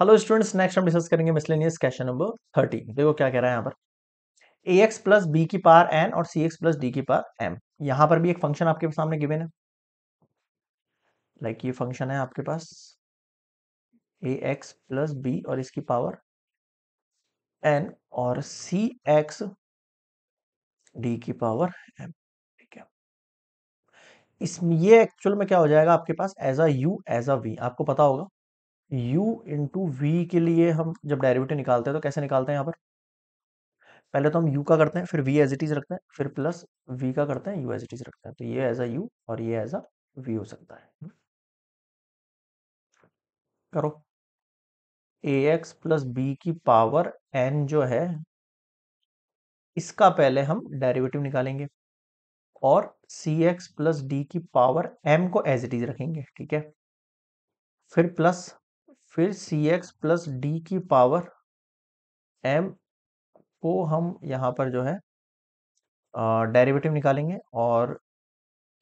Hello students next हम discuss करेंगे miscellaneous question number thirty देखो क्या कह रहा है यहाँ पर ए एक्स प्लस बी की पार एन और सी एक्स प्लस डी की पार एम यहाँ पर भी एक फंक्शन आपके सामने गिवन है लाइक like ये फंक्शन है आपके पास ए एक्स प्लस बी और इसकी पावर एन और सी एक्स डी की पावर एम ठीक है इसमें ये एक्चुअल में क्या हो जाएगा आपके पास as a u as a v आपको पता होगा u इंटू वी के लिए हम जब डेरिवेटिव निकालते हैं तो कैसे निकालते हैं यहाँ पर पहले तो हम u का करते हैं फिर v एज इट इज रखते हैं फिर प्लस v का करते हैं u एज इट इज रखते हैं तो ये एज अ u और ये एज अ v हो सकता है हम्म। करो ए एक्स प्लस बी की पावर एन जो है इसका पहले हम डेरिवेटिव निकालेंगे और सी एक्स प्लस डी की पावर एम को एज इट इज रखेंगे ठीक है फिर प्लस फिर सी एक्स प्लस डी की पावर एम को हम यहाँ पर जो है डेरिवेटिव निकालेंगे और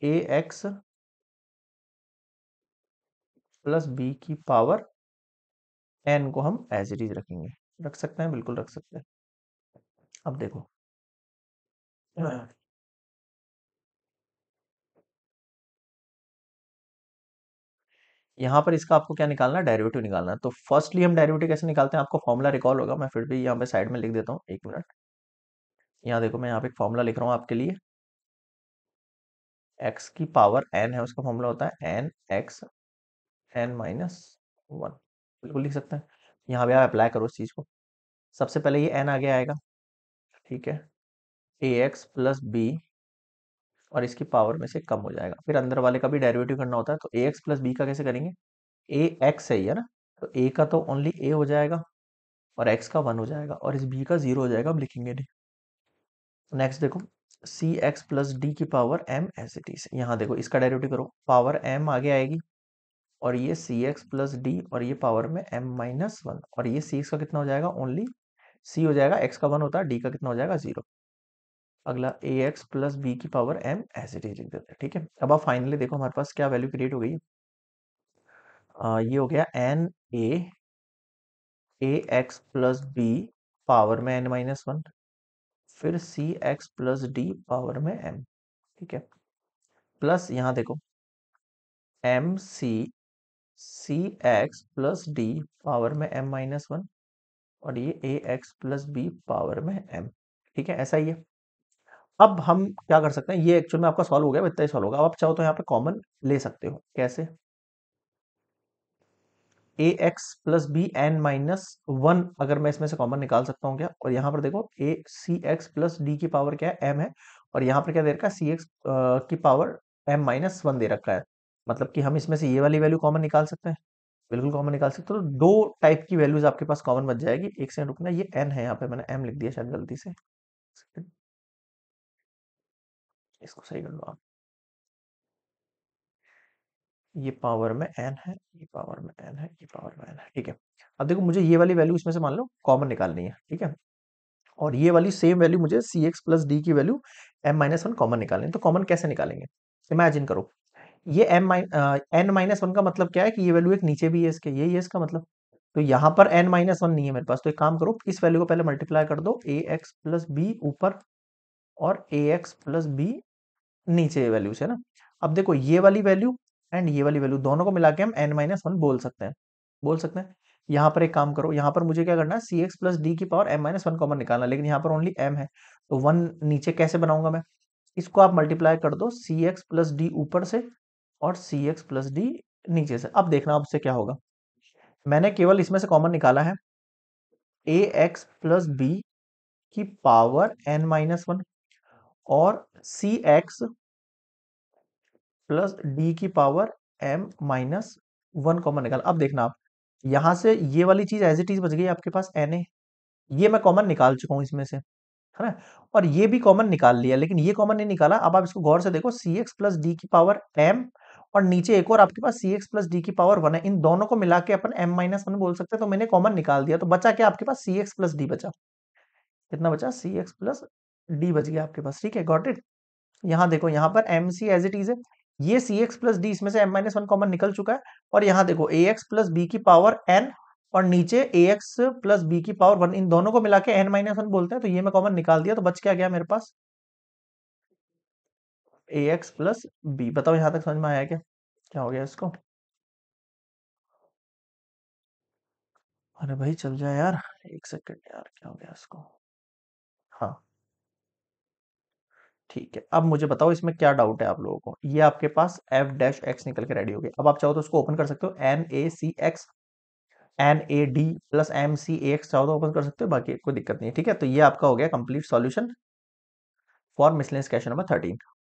ए एक्स प्लस बी की पावर एन को हम एज इट इज रखेंगे रख सकते हैं बिल्कुल रख सकते हैं अब देखो यहाँ पर इसका आपको क्या निकालना है डायरेवेटिव निकालना है तो फर्स्टली हम डायरेवेटिव कैसे निकालते हैं आपको फॉर्मूला रिकॉल होगा मैं फिर भी यहाँ पे साइड में लिख देता हूँ एक मिनट यहाँ देखो मैं यहाँ पे एक फॉर्मूला लिख रहा हूँ आपके लिए एक्स की पावर एन है उसका फॉर्मूला होता है n x n minus one बिल्कुल लिख सकते हैं यहाँ पे आप अप्लाई करो इस चीज़ को सबसे पहले ये एन आगे आएगा ठीक है ए एक्स प्लस बी और इसकी पावर में से कम हो जाएगा फिर अंदर वाले का भी डेरिवेटिव करना होता है तो ए एक्स प्लस बी का कैसे करेंगे ए एक्स है ना तो ए का तो ओनली ए हो जाएगा और एक्स का वन हो जाएगा और इस बी का जीरो हो जाएगा अब लिखेंगे नहीं नेक्स्ट देखो सी एक्स प्लस डी की power m as it is यहाँ देखो इसका डेरिवेटिव करो पावर एम आगे आएगी और ये सी एक्स प्लस डी और ये पावर में एम माइनस वन और ये सी एक्स का कितना हो जाएगा ओनली सी हो जाएगा एक्स का वन होता है डी का कितना हो जाएगा जीरो अगला ए एक्स प्लस बी की power m as it is लिख देते हैं ठीक है अब आप फाइनली देखो हमारे पास क्या वैल्यू क्रिएट हो गई आ, ये हो गया n a x plus b power में एन माइनस वन फिर c x plus d power में एम ठीक है प्लस यहां देखो m c c x plus d power में एम माइनस वन और ये a x plus b power में एम ठीक है ऐसा ही है अब हम क्या कर सकते हैं ये एक्चुअल में आपका सॉल्व हो गया इतना ही सॉल्व होगा अब आप चाहो तो यहाँ पे कॉमन ले सकते हो कैसे a x plus b n minus one अगर मैं इसमें से कॉमन निकाल सकता हूँ क्या और यहाँ पर देखो a c x plus d की पावर क्या है एम है और यहाँ पर क्या दे रखा है सी एक्स की पावर एम माइनस वन दे रखा है मतलब कि हम इसमें से ये वाली वैल्यू कॉमन निकाल सकते हैं बिल्कुल कॉमन निकाल सकते हो तो दो टाइप की वैल्यूज आपके पास कॉमन बच जाएगी एक सेकंड रुकना ये एन है यहाँ पे मैंने एम लिख दिया शायद गलती से इसको सही कर लो आप ये पावर में एन है ये पावर में एन है ये पावर में एन है ठीक है अब देखो मुझे ये वाली वैल्यू इसमें से मान लो कॉमन निकालनी है ठीक है और ये वाली सेम वैल्यू मुझे सी एक्स प्लस डी की value m minus one common निकालनी है तो कॉमन कैसे निकालेंगे इमेजिन करो ये एम एन माइनस वन का मतलब क्या है कि ये वैल्यू एक नीचे भी है इसके ये है इसका मतलब तो यहाँ पर एन माइनस वन नहीं है मेरे पास तो एक काम करो इस वैल्यू को पहले मल्टीप्लाई कर दो ए एक्स प्लस बी ऊपर और ए एक्स प्लस बी नीचे वैल्यूज है ना अब देखो ये वाली वैल्यू एंड ये वाली वैल्यू दोनों को मिला के हम एन माइनस वन बोल सकते हैं बोल सकते हैं यहाँ पर एक काम करो यहाँ पर मुझे क्या करना है सी एक्स प्लस डी की power m minus one common निकालना लेकिन यहाँ पर ओनली एम है तो वन नीचे कैसे बनाऊंगा मैं इसको आप मल्टीप्लाई कर दो सी एक्स प्लस डी ऊपर से और सी एक्स प्लस डी नीचे से अब देखना आपसे क्या होगा मैंने केवल इसमें से कॉमन निकाला है ए एक्स प्लस बी की पावर एन माइनस वन और सी एक्स प्लस डी की power m minus one common निकाल अब देखना आप यहां से ये वाली चीज एज इट इज बच गई आपके पास एन ए ये मैं कॉमन निकाल चुका हूं इसमें से है ना और ये भी कॉमन निकाल लिया लेकिन ये कॉमन नहीं निकाला अब आप इसको गौर से देखो सी एक्स प्लस डी की पावर एम और नीचे एक और आपके पास सी एक्स प्लस डी की पावर वन है इन दोनों को मिला के अपन एम माइनस वन बोल सकते हैं तो मैंने कॉमन निकाल दिया तो बचा क्या आपके पास सी एक्स प्लस डी बचा कितना बचा सी एक्स प्लस डी बच गया आपके पास ठीक है गॉट इट यहाँ देखो यहाँ पर m c as it is है ये सी एक्स प्लस डी इसमें से एम माइनस वन कॉमन निकल चुका है और यहाँ देखो ए एक्स प्लस बी की पावर एन और नीचे ए एक्स प्लस बी की पावर वन इन दोनों को मिला के एन माइनस वन बोलते हैं तो ये मैं कॉमन निकाल दिया तो बच क्या गया मेरे पास ए एक्स प्लस बी बताओ यहां तक समझ में आया क्या क्या हो गया इसको अरे भाई चल जाए यार एक सेकेंड यार क्या हो गया इसको हाँ ठीक है अब मुझे बताओ इसमें क्या डाउट है आप लोगों को ये आपके पास एफ डैश एक्स निकल के रेडी हो गया अब आप चाहो तो इसको ओपन कर सकते हो n a c x n a d plus m c x चाहो तो ओपन कर सकते हो बाकी कोई दिक्कत नहीं है ठीक है तो ये आपका हो गया complete solution for miscellaneous question number thirteen